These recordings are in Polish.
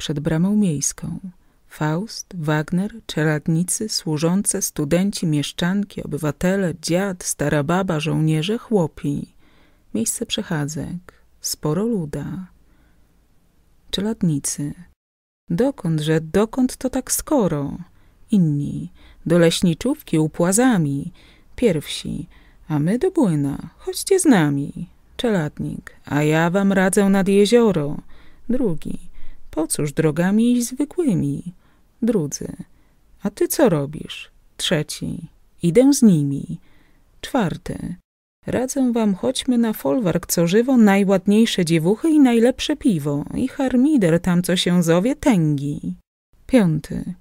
przed bramą miejską. Faust, Wagner, czeladnicy, służące, studenci, mieszczanki, obywatele, dziad, stara baba, żołnierze, chłopi. Miejsce przechadzek. Sporo luda. Czeladnicy. Dokądże, dokąd to tak skoro? Inni. Do leśniczówki upłazami. Pierwsi. A my do błyna. Chodźcie z nami. Czeladnik. A ja wam radzę nad jezioro. Drugi po cóż drogami zwykłymi? Drudzy. A ty co robisz? Trzeci. Idę z nimi. Czwarty. Radzę wam, chodźmy na folwark, co żywo, najładniejsze dziewuchy i najlepsze piwo. I harmider tam, co się zowie, tęgi. Piąty.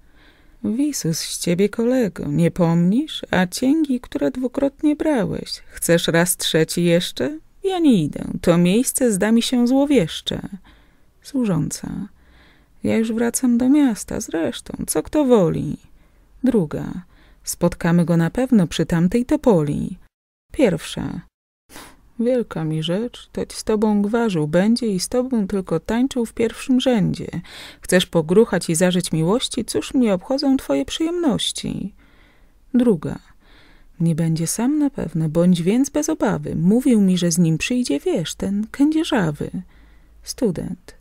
Wisus z ciebie kolego, nie pomnisz? A cięgi, które dwukrotnie brałeś. Chcesz raz trzeci jeszcze? Ja nie idę, to miejsce zda mi się złowieszcze. Służąca. Ja już wracam do miasta, zresztą, co kto woli. Druga. Spotkamy go na pewno przy tamtej topoli. Pierwsza. Wielka mi rzecz, toć z tobą gwarzył będzie i z tobą tylko tańczył w pierwszym rzędzie. Chcesz pogruchać i zażyć miłości, cóż mi obchodzą twoje przyjemności? Druga. Nie będzie sam na pewno, bądź więc bez obawy. Mówił mi, że z nim przyjdzie, wiesz, ten kędzierzawy. Student.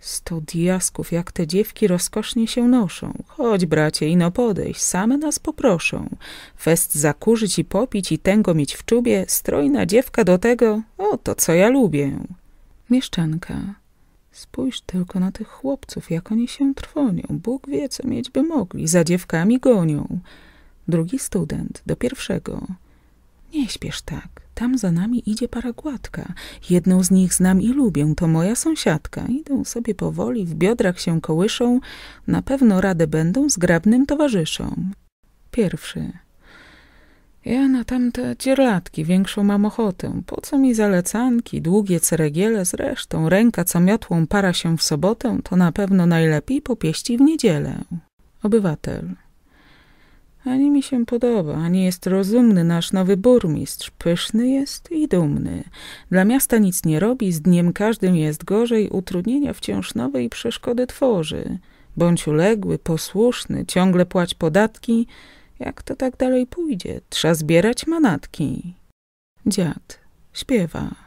Sto diasków, jak te dziewki rozkosznie się noszą. Chodź, bracie, ino podejść, same nas poproszą. Fest zakurzyć i popić i tęgo mieć w czubie, strojna dziewka do tego, o to co ja lubię. Mieszczanka. Spójrz tylko na tych chłopców, jak oni się trwonią. Bóg wie, co mieć by mogli, za dziewkami gonią. Drugi student, do pierwszego. Nie śpiesz tak. Tam za nami idzie paragładka. Jedną z nich znam i lubię, to moja sąsiadka. Idą sobie powoli, w biodrach się kołyszą. Na pewno radę będą zgrabnym towarzyszom. Pierwszy. Ja na tamte dzierlatki większą mam ochotę. Po co mi zalecanki, długie ceregiele, zresztą ręka, co miotłą para się w sobotę, to na pewno najlepiej popieści w niedzielę. Obywatel. Ani mi się podoba, ani jest rozumny nasz nowy burmistrz. Pyszny jest i dumny. Dla miasta nic nie robi, z dniem każdym jest gorzej, utrudnienia wciąż nowe i przeszkody tworzy. Bądź uległy, posłuszny, ciągle płać podatki. Jak to tak dalej pójdzie? Trza zbierać manatki. Dziad śpiewa.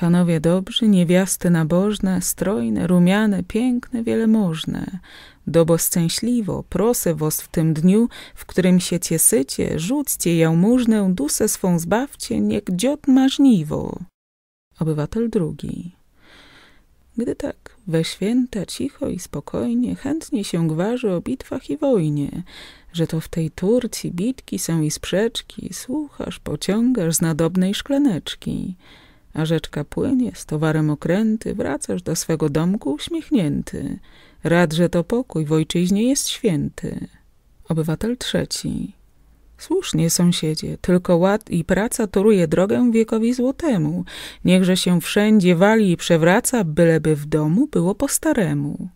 Panowie dobrzy, niewiasty nabożne, strojne, rumiane, piękne, wielmożne. Dobo szczęśliwo, proszę was w tym dniu, w którym się ciesycie, rzućcie jałmużnę, dusę swą zbawcie, niech dziot ma Obywatel drugi. Gdy tak we święta cicho i spokojnie chętnie się gwarzy o bitwach i wojnie, że to w tej Turcji bitki są i sprzeczki, słuchasz, pociągasz z nadobnej szklaneczki a rzeczka płynie z towarem okręty, wracasz do swego domku uśmiechnięty. Rad, że to pokój w ojczyźnie jest święty. Obywatel trzeci. Słusznie, sąsiedzie, tylko ład i praca toruje drogę wiekowi złotemu. Niechże się wszędzie wali i przewraca, byleby w domu było po staremu.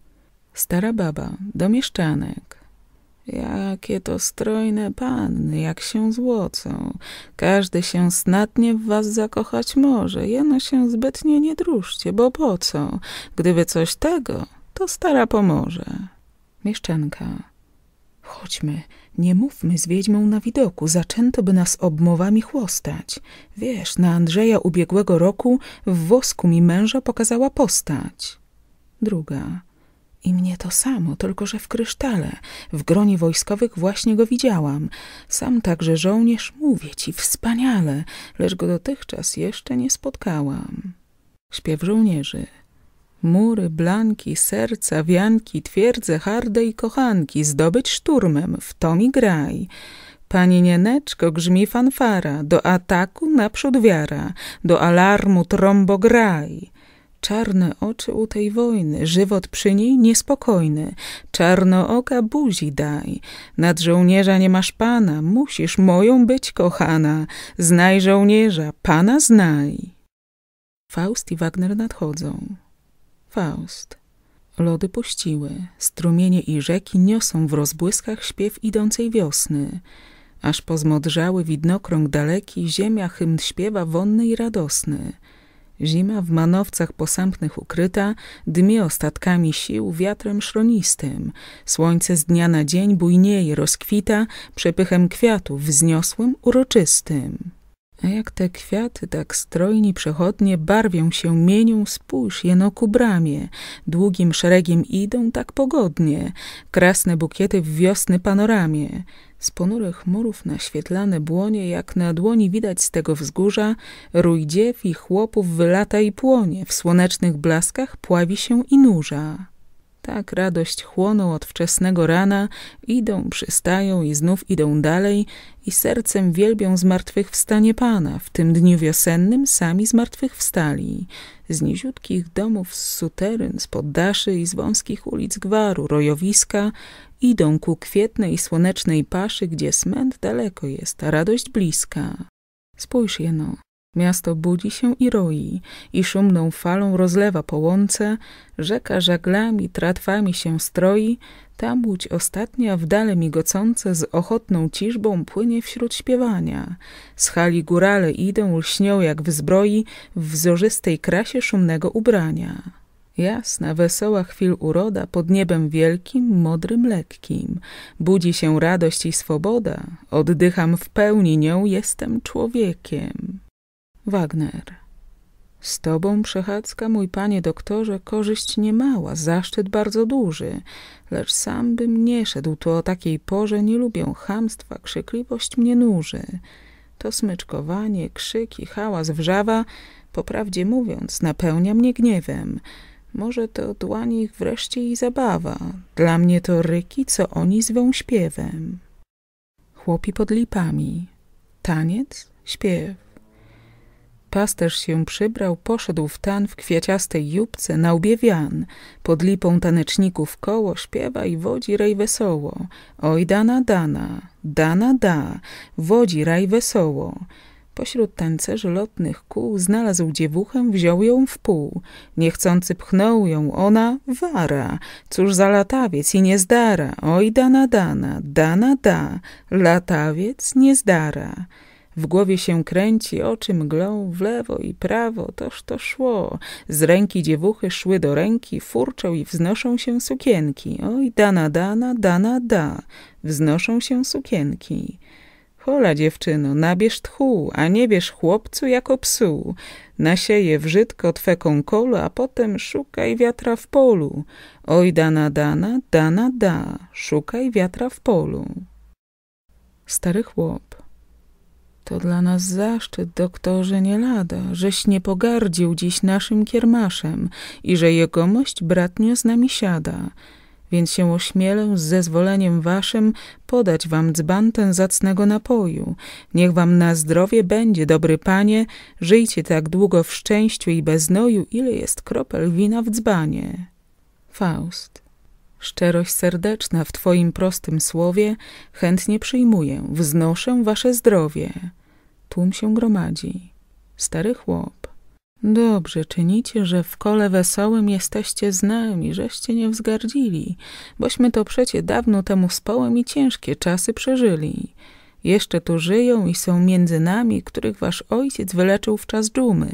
Stara baba, domieszczanek. Jakie to strojne panny, jak się złocą. Każdy się snadnie w was zakochać może, jeno się zbytnie nie drużcie, bo po co? Gdyby coś tego, to stara pomoże. Mieszczanka, Chodźmy, nie mówmy z wiedźmą na widoku, zaczęto by nas obmowami chłostać. Wiesz, na Andrzeja ubiegłego roku w wosku mi męża pokazała postać. Druga. I mnie to samo, tylko że w krysztale, w gronie wojskowych właśnie go widziałam. Sam także żołnierz, mówię ci, wspaniale, lecz go dotychczas jeszcze nie spotkałam. Śpiew żołnierzy. Mury, blanki, serca, wianki, twierdze harde i kochanki, zdobyć szturmem, w to mi graj. Pani Nieneczko grzmi fanfara, do ataku naprzód wiara, do alarmu trombograj. graj. Czarne oczy u tej wojny, żywot przy niej niespokojny. Czarno oka buzi daj. Nad żołnierza nie masz pana, musisz moją być kochana. Znaj żołnierza, pana znaj. Faust i Wagner nadchodzą. Faust. Lody puściły, strumienie i rzeki niosą w rozbłyskach śpiew idącej wiosny. Aż pozmodrzały widnokrąg daleki, ziemia hymn śpiewa wonny i radosny. Zima w manowcach posępnych ukryta, dmie ostatkami sił wiatrem szronistym. Słońce z dnia na dzień bujnieje, rozkwita, przepychem kwiatów wzniosłym, uroczystym. A jak te kwiaty tak strojni przechodnie barwią się, mienią, spójrz jeno ku bramie. Długim szeregiem idą tak pogodnie, krasne bukiety w wiosny panoramie. Z ponurych murów naświetlane błonie, jak na dłoni widać z tego wzgórza, rój dziew i chłopów wylata i płonie, w słonecznych blaskach pławi się i nurza. Tak radość chłoną od wczesnego rana, idą, przystają i znów idą dalej i sercem wielbią zmartwychwstanie Pana, w tym dniu wiosennym sami zmartwychwstali. Z niziutkich domów, z suteryn, z poddaszy i z wąskich ulic gwaru, rojowiska, idą ku kwietnej, słonecznej paszy, gdzie smęt daleko jest, a radość bliska. Spójrz jeno, Miasto budzi się i roi, i szumną falą rozlewa połące, rzeka żaglami, tratwami się stroi, ta łódź ostatnia w dale migocące z ochotną ciżbą płynie wśród śpiewania. Z hali górale idą, lśnią jak w zbroi, w wzorzystej krasie szumnego ubrania. Jasna, wesoła chwil uroda pod niebem wielkim, modrym, lekkim. Budzi się radość i swoboda, oddycham w pełni nią, jestem człowiekiem. Wagner. Z tobą przechadzka, mój panie doktorze, korzyść niemała, zaszczyt bardzo duży, lecz sam bym nie szedł tu o takiej porze, nie lubię chamstwa, krzykliwość mnie nuży. To smyczkowanie, krzyki, hałas, wrzawa, poprawdzie mówiąc, napełnia mnie gniewem. Może to dla ich wreszcie i zabawa, dla mnie to ryki, co oni zwą śpiewem. Chłopi pod lipami, taniec, śpiew Pasterz się przybrał, poszedł w tan w kwiaciastej jubce, na łbie wian. Pod lipą taneczników koło śpiewa i wodzi rej wesoło. Oj, dana, dana, dana, da, wodzi raj wesoło. Pośród tancerzy lotnych kół znalazł dziewuchę, wziął ją w pół. Niechcący pchnął ją, ona wara. Cóż za latawiec i niezdara. Oj, dana, dana, dana, da, latawiec niezdara. W głowie się kręci, oczy mglą, w lewo i prawo, toż to szło. Z ręki dziewuchy szły do ręki, furczą i wznoszą się sukienki. Oj, dana, dana, dana, da, wznoszą się sukienki. Hola, dziewczyno, nabierz tchu, a nie bierz chłopcu jako psu. Nasieje wrzydko tweką kolu, a potem szukaj wiatra w polu. Oj, dana, dana, dana, da, szukaj wiatra w polu. Stary chłop. To dla nas zaszczyt, doktorze, nie lada, żeś nie pogardził dziś naszym kiermaszem i że jegomość bratnio z nami siada. Więc się ośmielę z zezwoleniem waszym podać wam dzban ten zacnego napoju. Niech wam na zdrowie będzie, dobry panie, żyjcie tak długo w szczęściu i beznoju, ile jest kropel wina w dzbanie. Faust Szczerość serdeczna w Twoim prostym słowie chętnie przyjmuję, wznoszę Wasze zdrowie. Tłum się gromadzi. Stary chłop. Dobrze czynicie, że w kole wesołym jesteście z nami, żeście nie wzgardzili, bośmy to przecie dawno temu społem i ciężkie czasy przeżyli. Jeszcze tu żyją i są między nami, których wasz ojciec wyleczył w czas dżumy.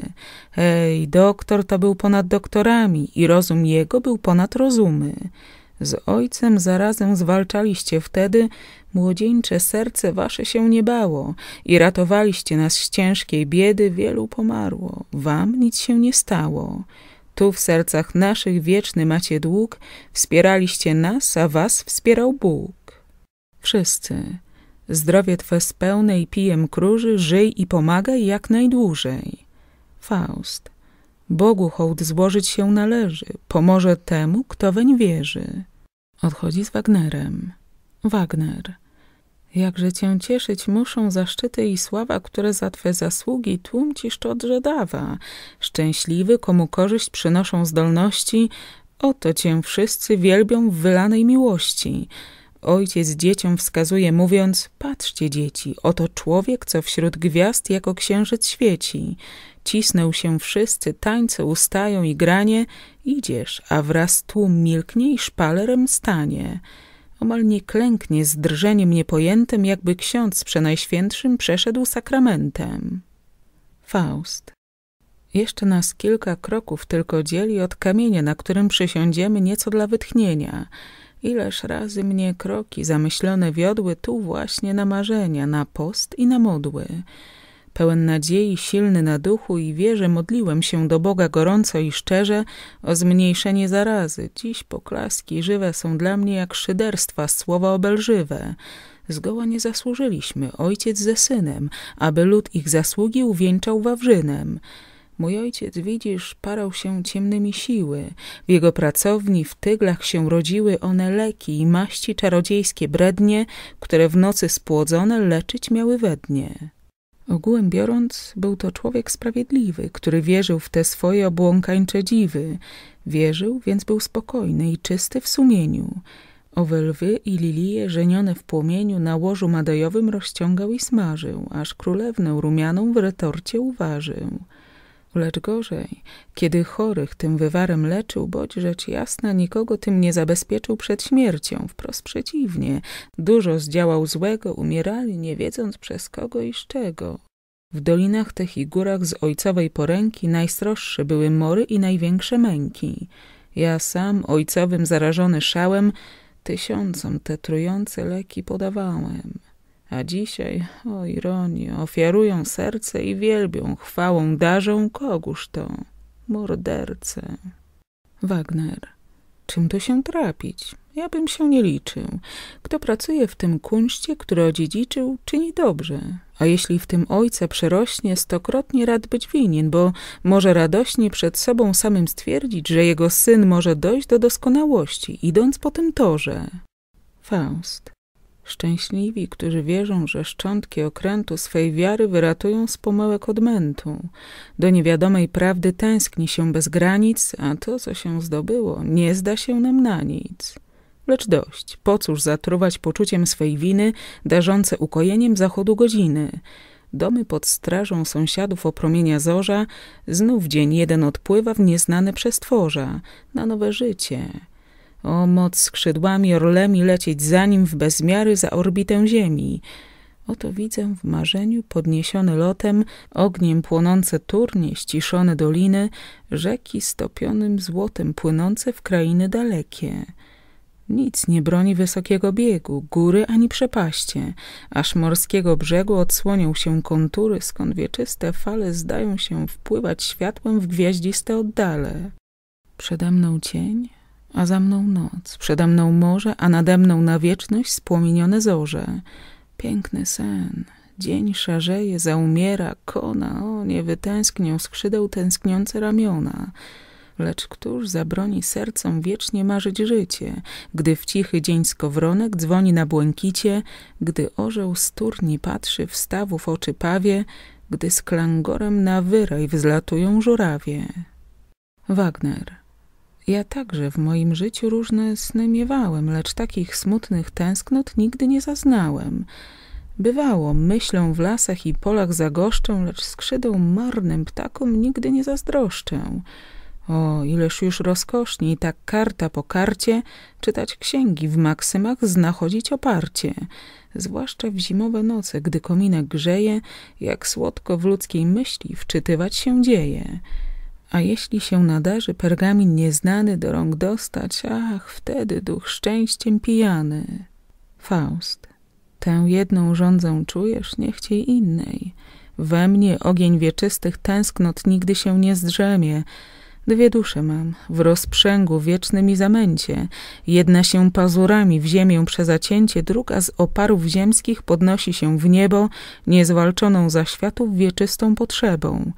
Hej, doktor to był ponad doktorami i rozum jego był ponad rozumy. Z ojcem zarazem zwalczaliście wtedy, młodzieńcze serce wasze się nie bało i ratowaliście nas z ciężkiej biedy, wielu pomarło, wam nic się nie stało. Tu w sercach naszych wieczny macie dług, wspieraliście nas, a was wspierał Bóg. Wszyscy, zdrowie Twe spełne i pijem króży, żyj i pomagaj jak najdłużej. Faust. Bogu hołd złożyć się należy, pomoże temu, kto weń wierzy. Odchodzi z Wagnerem. Wagner. Jakże cię cieszyć muszą zaszczyty i sława, które za twe zasługi tłum ci szczodrze dawa. Szczęśliwy, komu korzyść przynoszą zdolności, oto cię wszyscy wielbią w wylanej miłości. Ojciec dzieciom wskazuje, mówiąc: Patrzcie, dzieci, oto człowiek, co wśród gwiazd jako księżyc świeci. Cisną się wszyscy, tańce ustają i granie. Idziesz, a wraz tłum milknie i szpalerem stanie. Omal nie klęknie z drżeniem niepojętym, jakby ksiądz z przenajświętszym przeszedł sakramentem. Faust. Jeszcze nas kilka kroków tylko dzieli od kamienia, na którym przysiądziemy nieco dla wytchnienia – Ileż razy mnie kroki zamyślone wiodły tu właśnie na marzenia, na post i na modły. Pełen nadziei, silny na duchu i wierze modliłem się do Boga gorąco i szczerze o zmniejszenie zarazy. Dziś poklaski żywe są dla mnie jak szyderstwa, słowa obelżywe. Zgoła nie zasłużyliśmy, ojciec ze synem, aby lud ich zasługi uwieńczał Wawrzynem. Mój ojciec, widzisz, parał się ciemnymi siły. W jego pracowni, w tyglach się rodziły one leki i maści czarodziejskie brednie, które w nocy spłodzone leczyć miały we dnie. Ogółem biorąc, był to człowiek sprawiedliwy, który wierzył w te swoje obłąkańcze dziwy. Wierzył, więc był spokojny i czysty w sumieniu. Owe lwy i lilije żenione w płomieniu na łożu madojowym rozciągał i smażył, aż królewnę rumianą w retorcie uważył. Lecz gorzej, kiedy chorych tym wywarem leczył, boć rzecz jasna, nikogo tym nie zabezpieczył przed śmiercią. Wprost przeciwnie, dużo zdziałał złego, umierali, nie wiedząc przez kogo i z czego. W dolinach tych i górach z ojcowej poręki najstroższe były mory i największe męki. Ja sam, ojcowym zarażony szałem, tysiącom te trujące leki podawałem a dzisiaj, o ironię, ofiarują serce i wielbią, chwałą darzą kogóż to, mordercę. Wagner, czym to się trapić? Ja bym się nie liczył. Kto pracuje w tym kunszcie, który odziedziczył, czyni dobrze. A jeśli w tym ojca przerośnie, stokrotnie rad być winien, bo może radośnie przed sobą samym stwierdzić, że jego syn może dojść do doskonałości, idąc po tym torze. Faust. Szczęśliwi, którzy wierzą, że szczątki okrętu swej wiary wyratują z pomyłek odmętu. Do niewiadomej prawdy tęskni się bez granic, a to, co się zdobyło, nie zda się nam na nic. Lecz dość, po cóż zatruwać poczuciem swej winy, darzące ukojeniem zachodu godziny. Domy pod strażą sąsiadów opromienia zorza, znów dzień jeden odpływa w nieznane przestworza, na nowe życie. O moc skrzydłami orlemi lecieć za nim w bezmiary za orbitę ziemi. Oto widzę w marzeniu, podniesiony lotem, ogniem płonące turnie, ściszone doliny, rzeki stopionym złotem płynące w krainy dalekie. Nic nie broni wysokiego biegu, góry ani przepaście, aż morskiego brzegu odsłonią się kontury, skąd wieczyste fale zdają się wpływać światłem w gwiaździste oddale. Przede mną cień, a za mną noc, przede mną morze, a nade mną na wieczność spłomienione zorze. Piękny sen. Dzień szarzeje, zaumiera, kona, o nie wytęsknią skrzydeł tęskniące ramiona. Lecz któż zabroni sercom wiecznie marzyć życie, gdy w cichy dzień skowronek dzwoni na błękicie, gdy orzeł z turni patrzy w stawów oczy pawie, gdy z klangorem na wyraj wzlatują żurawie. Wagner ja także w moim życiu różne sny miewałem, lecz takich smutnych tęsknot nigdy nie zaznałem. Bywało, myślą w lasach i polach zagoszczę, lecz skrzydeł marnym ptakom nigdy nie zazdroszczę. O, ileż już rozkoszniej tak karta po karcie, czytać księgi w maksymach, znachodzić oparcie. Zwłaszcza w zimowe noce, gdy kominek grzeje, jak słodko w ludzkiej myśli wczytywać się dzieje. A jeśli się nadarzy pergamin nieznany do rąk dostać, ach, wtedy duch szczęściem pijany. Faust. Tę jedną rządzę czujesz, nie chciej innej. We mnie ogień wieczystych tęsknot nigdy się nie zdrzemie. Dwie dusze mam, w rozprzęgu wiecznym i zamęcie. Jedna się pazurami w ziemię przezacięcie, druga z oparów ziemskich podnosi się w niebo, niezwalczoną za światów wieczystą potrzebą.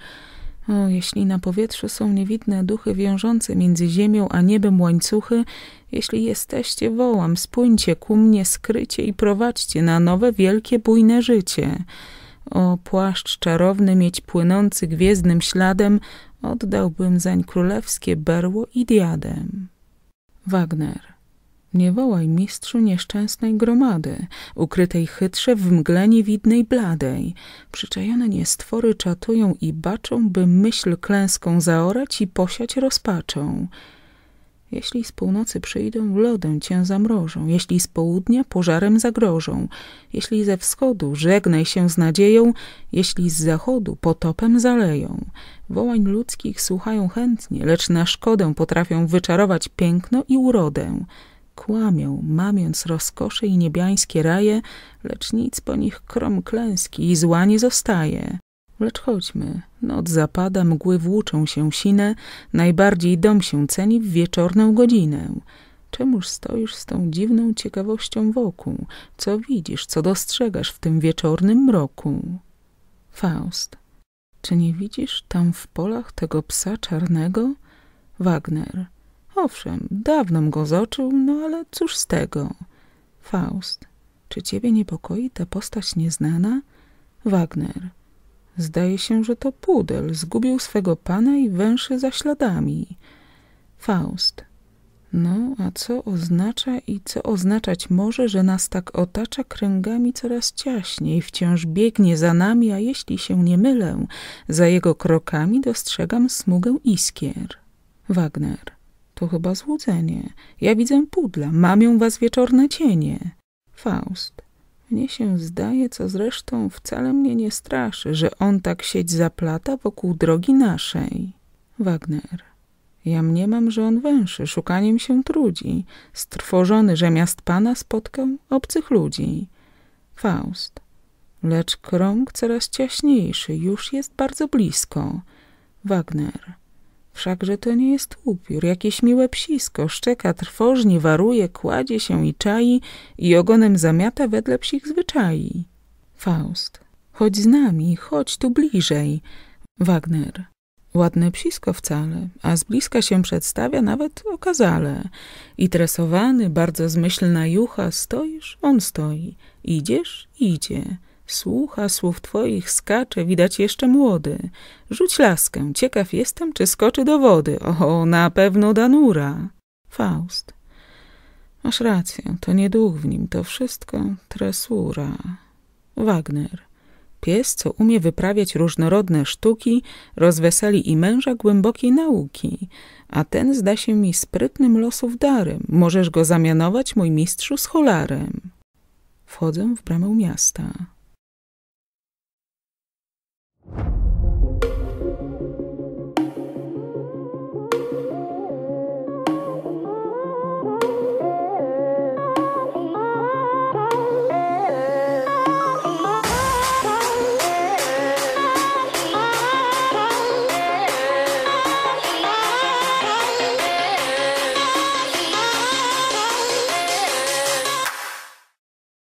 O, jeśli na powietrzu są niewidne duchy wiążące między ziemią a niebem łańcuchy, jeśli jesteście, wołam, spójncie ku mnie, skrycie i prowadźcie na nowe, wielkie, bujne życie. O, płaszcz czarowny mieć płynący gwiezdnym śladem, oddałbym zań królewskie berło i diadem. Wagner nie wołaj mistrzu nieszczęsnej gromady, ukrytej chytrze w mgle niewidnej bladej. Przyczajone niestwory czatują i baczą, by myśl klęską zaorać i posiać rozpaczą. Jeśli z północy przyjdą, lodem cię zamrożą, jeśli z południa pożarem zagrożą, jeśli ze wschodu żegnaj się z nadzieją, jeśli z zachodu potopem zaleją. Wołań ludzkich słuchają chętnie, lecz na szkodę potrafią wyczarować piękno i urodę. Kłamią, mamiąc rozkosze i niebiańskie raje, lecz nic po nich krom klęski i zła nie zostaje. Lecz chodźmy, noc zapada, mgły włóczą się sine, najbardziej dom się ceni w wieczorną godzinę. Czemuż stoisz z tą dziwną ciekawością wokół? Co widzisz, co dostrzegasz w tym wieczornym mroku? Faust. Czy nie widzisz tam w polach tego psa czarnego? Wagner. Owszem, dawno go zoczył, no ale cóż z tego? Faust, czy ciebie niepokoi ta postać nieznana? Wagner, zdaje się, że to pudel, zgubił swego pana i węszy za śladami. Faust, no a co oznacza i co oznaczać może, że nas tak otacza kręgami coraz ciaśniej, wciąż biegnie za nami, a jeśli się nie mylę, za jego krokami dostrzegam smugę iskier. Wagner. To chyba złudzenie. Ja widzę pudla, mamią was wieczorne cienie. Faust. Mnie się zdaje, co zresztą wcale mnie nie straszy, że on tak sieć zaplata wokół drogi naszej. Wagner. Ja mniemam, że on węszy, szukaniem się trudzi, strwożony, że miast pana spotkał obcych ludzi. Faust. Lecz krąg coraz ciaśniejszy, już jest bardzo blisko. Wagner. Wszakże to nie jest upiór, jakieś miłe psisko, szczeka, trwożni, waruje, kładzie się i czai i ogonem zamiata wedle psich zwyczai. Faust. Chodź z nami, chodź tu bliżej. Wagner. Ładne psisko wcale, a z bliska się przedstawia nawet okazale. I tresowany, bardzo zmyślna jucha, stoisz, on stoi, idziesz, idzie. Słucha słów twoich, skacze, widać jeszcze młody. Rzuć laskę, ciekaw jestem, czy skoczy do wody. O, na pewno Danura. Faust. Masz rację, to nie duch w nim, to wszystko tresura. Wagner. Pies, co umie wyprawiać różnorodne sztuki, rozweseli i męża głębokiej nauki, a ten zda się mi sprytnym losów darem. Możesz go zamianować, mój mistrzu, z cholarem. Wchodzę w bramę miasta.